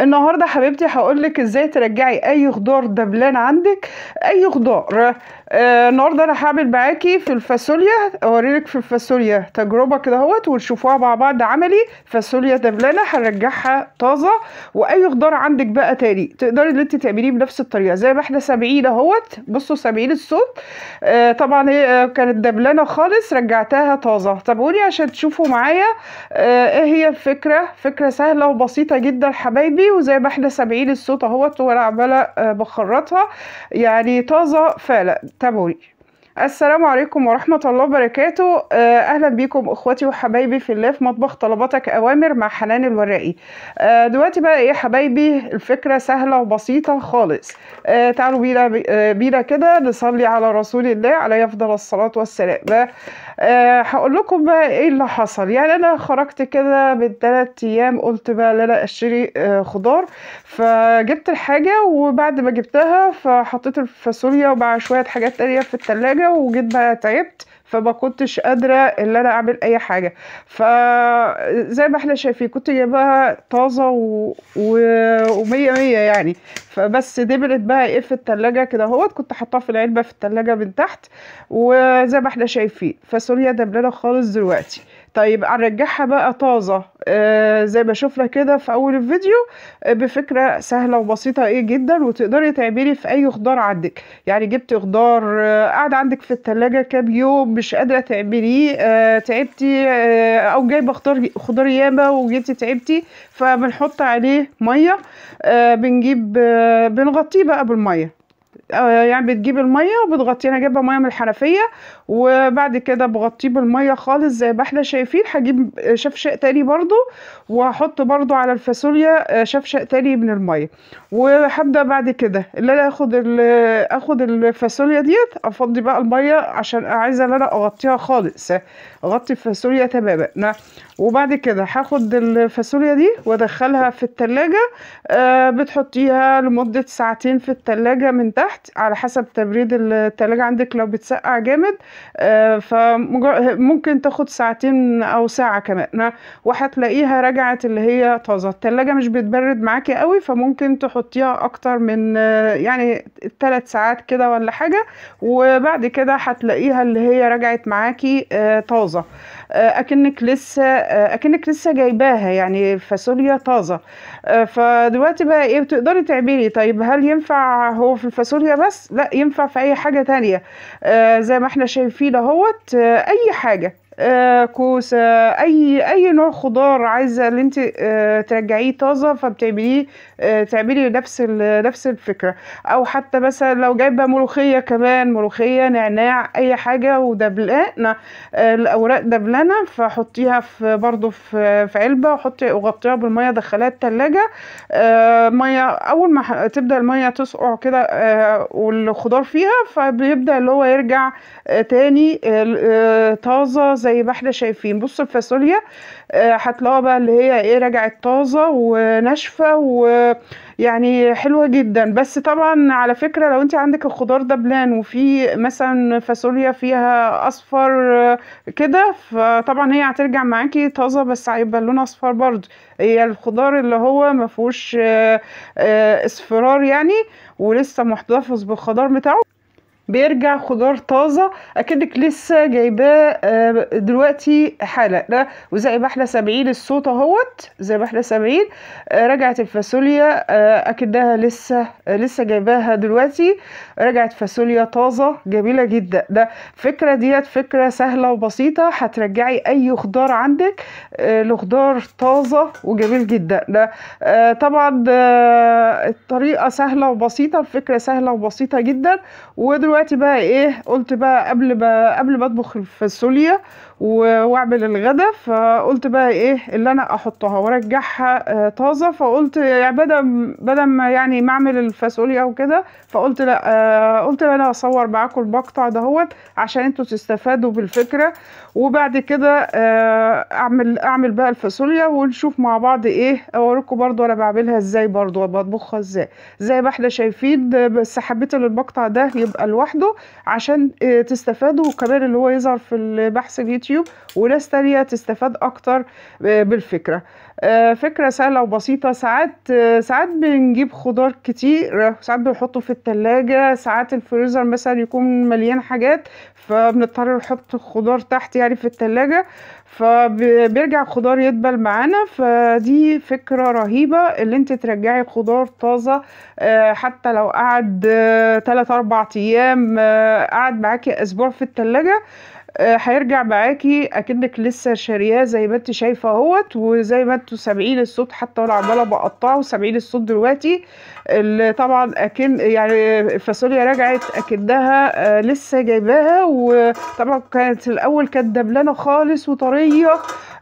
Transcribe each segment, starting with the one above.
النهارده حبيبتي هقولك ازاي ترجعي اي خضار دبلان عندك اي خضار آه النهارده انا هعمل معاكي في الفاصوليا اوريلك في الفاصوليا تجربه كده اهوت ونشوفوها مع بعض عملي فاصوليا دبلانه هنرجعها طازه واي خضار عندك بقى تاني تقدري ان انت تعمليه بنفس الطريقه زي ما احنا سامعين اهوت بصوا سامعين الصوت آه طبعا هي كانت دبلانه خالص رجعتها طازه طب قولي عشان تشوفوا معايا آه ايه هي الفكره فكره سهله وبسيطه جدا حبايبي جنبي وزي احنا سامعين الصوت اهوت وانا عماله بخرطها آه، يعني طازه فعلا تابعوني السلام عليكم ورحمة الله وبركاته آه، أهلا بيكم أخواتي وحبايبي في الله في مطبخ طلباتك أوامر مع حنان الوراقي آه، دلوقتي بقى إيه حبايبي الفكرة سهلة وبسيطة خالص آه، تعالوا بينا بينا كده نصلي على رسول الله عليه أفضل الصلاة والسلام هقول لكم بقى إيه اللي حصل يعني أنا خرجت كده من ثلاث أيام قلت بقى إن أنا أشتري خضار فجبت الحاجة وبعد ما جبتها فحطيت الفاصوليا ومع شوية حاجات تانية في التلاجة شويه وجيت بقى تعبت فما كنتش قادره ان انا اعمل اي حاجه فزي ما احنا شايفين كنت جايباها طازه و... و... ومية مية يعني فبس دبلت بقى ايه في التلاجة كده اهوت كنت حاطاها في العلبه في التلاجة من تحت وزي ما احنا شايفين فسوريا دبلانه خالص دلوقتي طيب هنرجعها بقى طازة آه زي ما شفنا كده في أول الفيديو آه بفكرة سهلة وبسيطة إيه جدا وتقدري تعملي في أي خضار عندك يعني جبتي خضار آه قاعد عندك في التلاجة كام يوم مش قادرة تعمليه آه تعبتي آه أو جايبة خضار خضار ياما وجيتي تعبتي فبنحط عليه مية آه بنجيب آه بنغطيه بقى بالمية آه، يعني بتجيب الميه وبتغطيها انا جايبه ميه من الحنفيه وبعد كده بغطيه بالميه خالص زي ما احنا شايفين هجيب شفشق تاني برضو وهحط برضو على الفاصوليا آه، شفشق تاني من الميه وهبدا بعد كده اللي انا اخد اخد الفاصوليا ديت افضي بقى الميه عشان عايزه ان انا اغطيها خالص اغطي الفاصوليا تماما وبعد كده هاخد الفاصوليا دي وادخلها في التلاجة آه، بتحطيها لمدة ساعتين في التلاجة من تحت تحت على حسب تبريد التلاجة عندك لو بتسقع جامد آه، فممكن تاخد ساعتين او ساعة كمان وهتلاقيها رجعت اللي هي طازة التلاجة مش بتبرد معاكي قوي فممكن تحطيها اكتر من آه، يعني ثلاث ساعات كده ولا حاجة وبعد كده هتلاقيها اللي هي رجعت معاكي آه، طازة آه، اكنك لسه آه، اكنك لسه جايباها يعني فاصوليا طازه آه، فدلوقتي بقى ايه بتقدري تعملي إيه؟ طيب هل ينفع هو في الفاصوليا بس لا ينفع في اي حاجه تانية زي ما احنا شايفين اهوت اي حاجه آه، كوسة آه، أي أي نوع خضار عايزة اللي أنت آه، ترجعيه طازة فبتعمليه تعملي نفس نفس الفكرة أو حتى مثلا لو جايبة ملوخية كمان ملوخية نعناع أي حاجة ودبلانة الأوراق دبلانة فحطيها في برضو في, في علبة وحطي وغطيها بالمية دخليها التلاجة مية أول ما تبدأ المية تسقع كده والخضار فيها فبيبدأ اللي هو يرجع تاني طازة زي زي ما احنا شايفين بصوا الفاصوليا آه، هتلاقوها بقى اللي هي ايه رجعت طازه وناشفه ويعني حلوه جدا بس طبعا على فكره لو انت عندك الخضار ده بلان وفي مثلا فاصوليا فيها اصفر آه، كده فطبعا هي هترجع معاكي طازه بس هيبقى لونها اصفر برضه هي الخضار اللي هو ما فيهوش آه، اصفرار يعني ولسه محتفظ بالخضار بتاعه بيرجع خضار طازه اكنك لسه جايباه آه، دلوقتي حالا ده وزي ما احنا سامعين الصوت اهوت زي ما احنا سامعين آه، رجعت الفاصوليا آه، اكنها لسه لسه جايباها دلوقتي رجعت فاصوليا طازه جميله جدا ده فكره ديت فكره سهله وبسيطه هترجعي اي خضار عندك لخضار طازه وجميل جدا ده طبعا الطريقه سهله وبسيطه الفكره سهله وبسيطه جدا ودلوقتي دلوقتي بقى ايه قلت بقى قبل بقى قبل ما اطبخ الفاصوليا واعمل الغدا فقلت بقى ايه اللي انا احطها وارجعها آه، طازه فقلت يعني بدل بدل ما يعني ما اعمل الفاصوليا وكده فقلت لا آه، قلت انا اصور معاكم المقطع دهوت عشان انتوا تستفادوا بالفكره وبعد كده آه، اعمل اعمل بقى الفاصوليا ونشوف مع بعض ايه اوريكم برضو انا بعملها ازاي برضو بطبخها ازاي زي ما احنا شايفين بس حبيت المقطع ده يبقى لوحده لوحده عشان آه، تستفادوا وكمان اللي هو يظهر في البحث في يوتيوب وناس تانية تستفاد أكتر آه، بالفكرة آه، فكرة سهلة وبسيطة ساعات آه، ساعات بنجيب خضار كتير ساعات بنحطه في التلاجة ساعات الفريزر مثلا يكون مليان حاجات فبنضطر نحط الخضار تحت يعني في التلاجة فبيرجع الخضار يدبل معانا فدي فكرة رهيبة اللي انت ترجعي خضار طازة آه، حتى لو قعد 3 4 ايام قعد معاكي اسبوع في التلاجة آه، هيرجع معاكي اكنك لسه شارياه زي ما انت شايفه اهوت وزي ما انتوا سامعين الصوت حتى وانا عماله بقطعه سامعين الصوت دلوقتي اللي طبعا اكن يعني الفاصوليا رجعت اكنها آه، لسه جايباها وطبعا كانت الاول كانت دبلانه خالص وطريه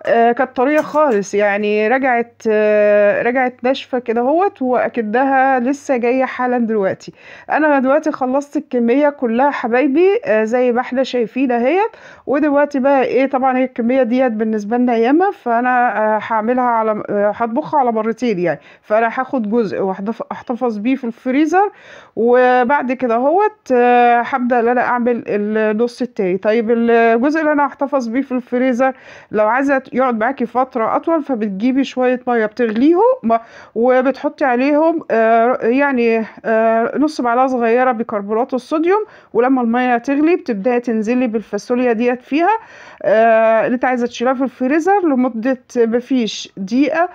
آه، كانت طريه خالص يعني رجعت آه، رجعت ناشفه كده اهوت واكدها لسه جايه حالا دلوقتي انا دلوقتي خلصت الكميه كلها حبايبي آه، زي ما احنا شايفين اهيت ودلوقتي بقى ايه طبعا هي الكميه ديت بالنسبه لنا ياما فانا هعملها على هطبخها على مرتين يعني فانا هاخد جزء واحتفظ بيه في الفريزر وبعد كده اهوت هبدا ان انا اعمل النص التاني طيب الجزء اللي انا هحتفظ بيه في الفريزر لو عايزه يقعد معاكي فترة أطول فبتجيبي شوية مية بتغليهم وبتحطي عليهم آه، يعني آه، نص معلقة صغيرة بيكربونات الصوديوم ولما المية تغلي بتبدأي تنزلي بالفاصوليا ديت فيها آه، اللي انت عايزة تشيلها في الفريزر لمدة مفيش دقيقة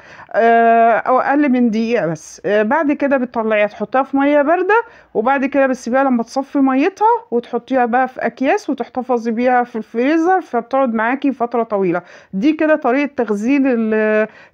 أو أقل من دقيقة بس بعد كده بتطلعيها تحطيها في مية باردة وبعد كده بتسيبيها لما تصفي ميتها وتحطيها بقى في أكياس وتحتفظي بيها في الفريزر فبتقعد معاكي فترة طويلة دي كده طريقه تخزين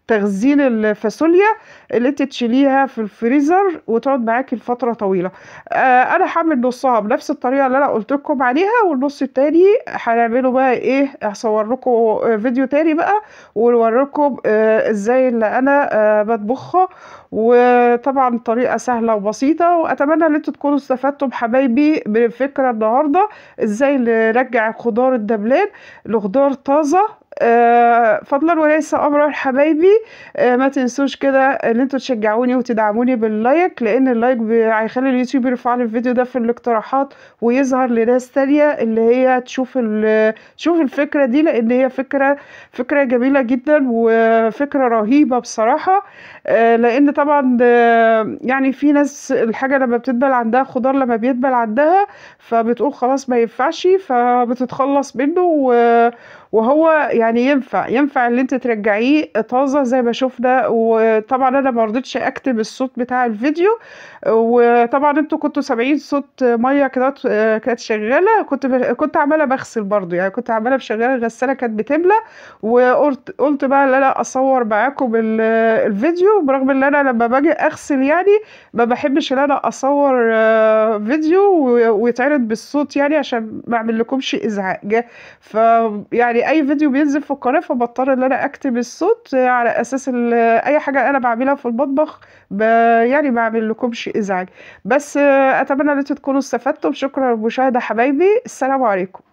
تخزين الفاصوليا اللي انت تشيليها في الفريزر وتقعد معاكي لفتره طويله آه انا هعمل نصها بنفس الطريقه اللي انا قلت لكم عليها والنص التاني هنعمله بقى ايه هصور لكم فيديو تاني بقى ونوريكم آه ازاي اللي انا آه بطبخه وطبعا طريقه سهله وبسيطه واتمنى ان انتوا تكونوا استفدتم حبايبي من الفكره النهارده ازاي نرجع خضار الدبلان لخضار طازه آه، فضلا وليس امرا حبايبي آه، ما تنسوش كده ان انتوا تشجعوني وتدعموني باللايك لان اللايك هيخلي اليوتيوب يرفع لي الفيديو ده في الاقتراحات ويظهر لناس تانية اللي هي تشوف تشوف الفكره دي لان هي فكره فكره جميله جدا وفكره رهيبه بصراحه آه، لان طبعا يعني في ناس الحاجه لما بتدبل عندها خضار لما بيدبل عندها فبتقول خلاص ما ينفعش فبتتخلص منه و وهو يعني ينفع ينفع اللي انت ترجعيه طازه زي ما شفنا وطبعا انا ما رضيتش اكتب الصوت بتاع الفيديو وطبعا انتوا كنتوا سامعين صوت ميه كده كانت شغاله كنت ب... كنت عماله بغسل برضو يعني كنت عماله بشغاله الغساله كانت بتملى وقلت بقى ان انا اصور معاكم الفيديو برغم ان انا لما باجي اغسل يعني ما بحبش ان انا اصور آه، فيديو ويتعرض بالصوت يعني عشان ما اعمل لكمش ازعاج ف يعني يعني اي فيديو بينزل في القناه فبضطر ان انا اكتب الصوت على اساس اي حاجه انا بعملها في المطبخ يعني يعني اعمل لكمش ازعاج بس آه، اتمنى ان انتوا تكونوا استفدتم شكرا للمشاهده حبايبي السلام عليكم